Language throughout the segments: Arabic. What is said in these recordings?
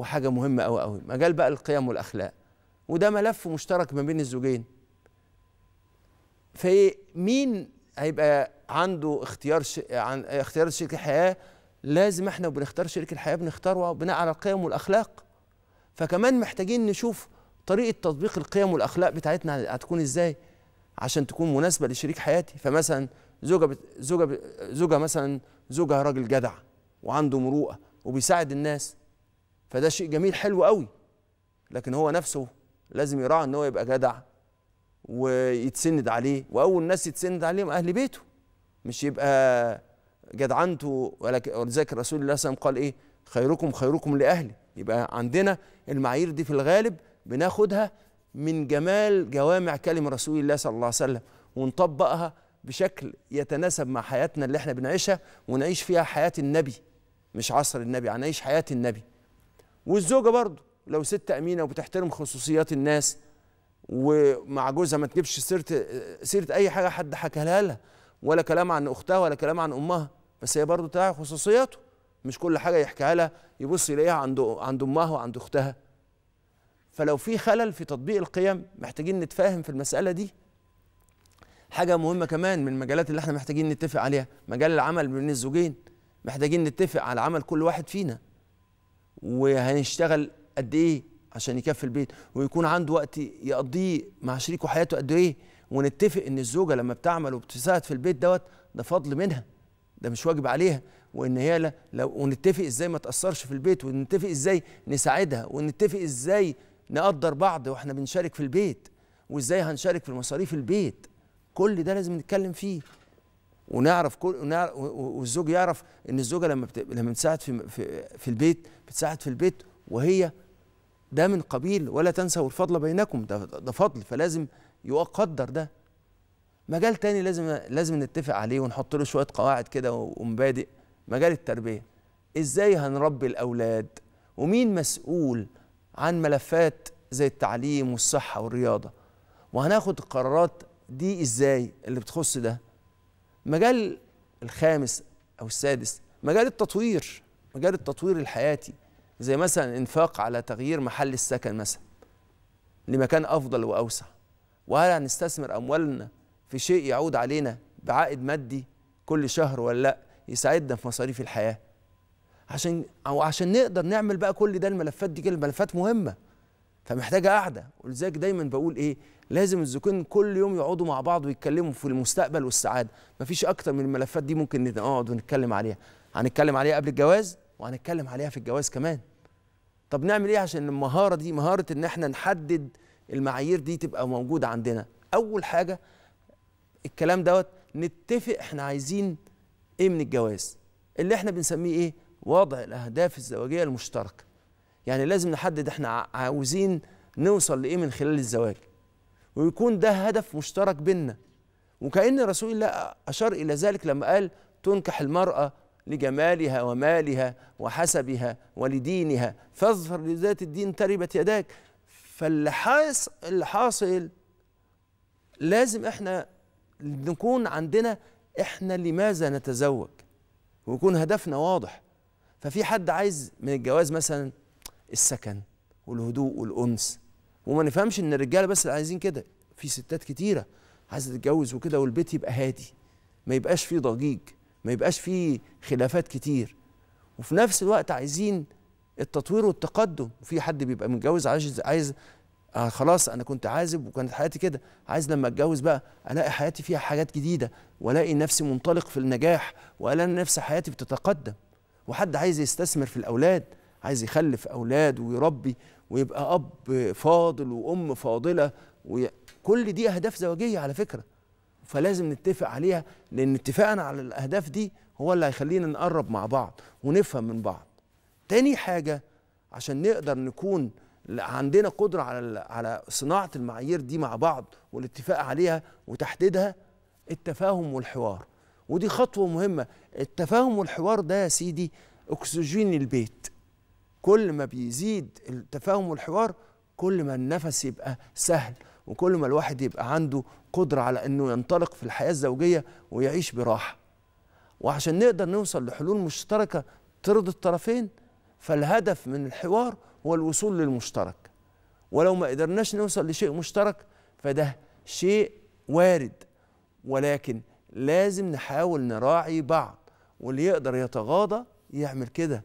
وحاجه مهمه قوي قوي مجال بقى القيم والاخلاق وده ملف مشترك ما بين الزوجين مين هيبقى عنده اختيار ش... عن اختيار شريك الحياه لازم احنا وبنختار شريك الحياه بنختاره بناء على القيم والاخلاق فكمان محتاجين نشوف طريقه تطبيق القيم والاخلاق بتاعتنا هتكون ازاي عشان تكون مناسبه لشريك حياتي فمثلا زوجه بت... زوجه ب... زوجة مثلا زوجها راجل جدع وعنده مروءه وبيساعد الناس فده شيء جميل حلو قوي لكن هو نفسه لازم يراعي ان هو يبقى جدع ويتسند عليه واول ناس يتسند عليهم اهل بيته مش يبقى جدعنته ولذلك الرسول صلى الله عليه وسلم قال ايه خيركم خيركم لاهلي يبقى عندنا المعايير دي في الغالب بناخدها من جمال جوامع كلم رسول الله صلى الله عليه وسلم ونطبقها بشكل يتناسب مع حياتنا اللي احنا بنعيشها ونعيش فيها حياة النبي مش عصر النبي هنعيش حياة النبي والزوجه برضه لو ست امينه وبتحترم خصوصيات الناس ومع جوزها ما تجيبش سيره سيره اي حاجه حد حكاها لها ولا كلام عن اختها ولا كلام عن امها بس هي برضه تراعي خصوصياته مش كل حاجه يحكيها لها يبص يلاقيها عند عند امها وعند اختها فلو في خلل في تطبيق القيم محتاجين نتفاهم في المساله دي حاجه مهمه كمان من المجالات اللي احنا محتاجين نتفق عليها مجال العمل بين الزوجين محتاجين نتفق على عمل كل واحد فينا وهنشتغل قد ايه عشان يكفي البيت ويكون عنده وقت يقضيه مع شريكه حياته قد ايه ونتفق ان الزوجه لما بتعمل وبتساعد في البيت دوت ده فضل منها ده مش واجب عليها وان هي لو ونتفق ازاي ما تاثرش في البيت ونتفق ازاي نساعدها ونتفق ازاي نقدر بعض واحنا بنشارك في البيت وازاي هنشارك في مصاريف البيت كل ده لازم نتكلم فيه ونعرف كل ونعرف والزوج يعرف ان الزوجه لما بت... لما بتساعد في... في في البيت بتساعد في البيت وهي ده من قبيل ولا تنسوا الفضل بينكم ده ده فضل فلازم يقدر ده مجال تاني لازم لازم نتفق عليه ونحط له شويه قواعد كده ومبادئ مجال التربيه ازاي هنربي الاولاد ومين مسؤول عن ملفات زي التعليم والصحه والرياضه وهناخد القرارات دي ازاي اللي بتخص ده مجال الخامس او السادس مجال التطوير مجال التطوير الحياتي زي مثلا انفاق على تغيير محل السكن مثلا لمكان افضل واوسع وهل هنستثمر اموالنا في شيء يعود علينا بعائد مادي كل شهر ولا لا يساعدنا في مصاريف الحياه عشان او عشان نقدر نعمل بقى كل ده الملفات دي الملفات مهمه فمحتاجه قاعده ولذلك دايما بقول ايه لازم الزوجين كل يوم يقعدوا مع بعض ويتكلموا في المستقبل والسعاده مفيش اكتر من الملفات دي ممكن نقعد ونتكلم عليها هنتكلم عليها قبل الجواز وهنتكلم عليها في الجواز كمان طب نعمل ايه عشان المهاره دي مهاره ان احنا نحدد المعايير دي تبقى موجوده عندنا اول حاجه الكلام دوت نتفق احنا عايزين ايه من الجواز اللي احنا بنسميه ايه وضع الاهداف الزواجيه المشتركه يعني لازم نحدد احنا عاوزين نوصل لايه من خلال الزواج ويكون ده هدف مشترك بينا وكأن رسول الله أشار إلى ذلك لما قال تنكح المرأة لجمالها ومالها وحسبها ولدينها فاظهر لذات الدين تربت يداك فاللي حاصل لازم احنا نكون عندنا احنا لماذا نتزوج ويكون هدفنا واضح ففي حد عايز من الجواز مثلا السكن والهدوء والأنس وما نفهمش إن الرجالة بس اللي عايزين كده في ستات كتيرة عايزة تتجوز وكده والبيت يبقى هادي ما يبقاش فيه ضجيج ما يبقاش فيه خلافات كتير وفي نفس الوقت عايزين التطوير والتقدم وفي حد بيبقى متجوز عايز عايز آه خلاص انا كنت عازب وكانت حياتي كده عايز لما اتجوز بقى الاقي حياتي فيها حاجات جديده والاقي نفسي منطلق في النجاح والاقي نفسي حياتي بتتقدم وحد عايز يستثمر في الاولاد عايز يخلف أولاد ويربي ويبقى أب فاضل وأم فاضلة وكل كل دي أهداف زواجية على فكرة فلازم نتفق عليها لأن اتفاقنا على الأهداف دي هو اللي هيخلينا نقرب مع بعض ونفهم من بعض تاني حاجة عشان نقدر نكون عندنا قدرة على على صناعة المعايير دي مع بعض والاتفاق عليها وتحديدها التفاهم والحوار ودي خطوة مهمة التفاهم والحوار ده يا سيدي أكسجين البيت كل ما بيزيد التفاهم والحوار كل ما النفس يبقى سهل وكل ما الواحد يبقى عنده قدرة على أنه ينطلق في الحياة الزوجية ويعيش براحة وعشان نقدر نوصل لحلول مشتركة ترضي الطرفين فالهدف من الحوار هو الوصول للمشترك ولو ما قدرناش نوصل لشيء مشترك فده شيء وارد ولكن لازم نحاول نراعي بعض واللي يقدر يتغاضى يعمل كده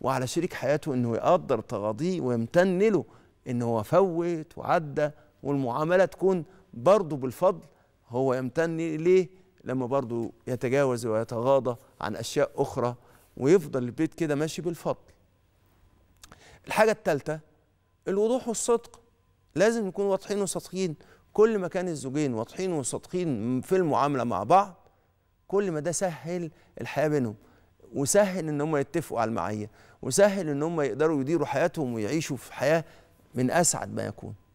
وعلى شريك حياته انه يقدر تغاضيه ويمتن له ان هو فوت وعدى والمعامله تكون برضه بالفضل هو يمتن ليه لما برضه يتجاوز ويتغاضى عن اشياء اخرى ويفضل البيت كده ماشي بالفضل الحاجه الثالثه الوضوح والصدق لازم نكون واضحين وصادقين كل ما كان الزوجين واضحين وصادقين في المعامله مع بعض كل ما ده سهل الحياه بينهم وسهل ان هم يتفقوا على المعايير وسهل ان هم يقدروا يديروا حياتهم ويعيشوا في حياه من اسعد ما يكون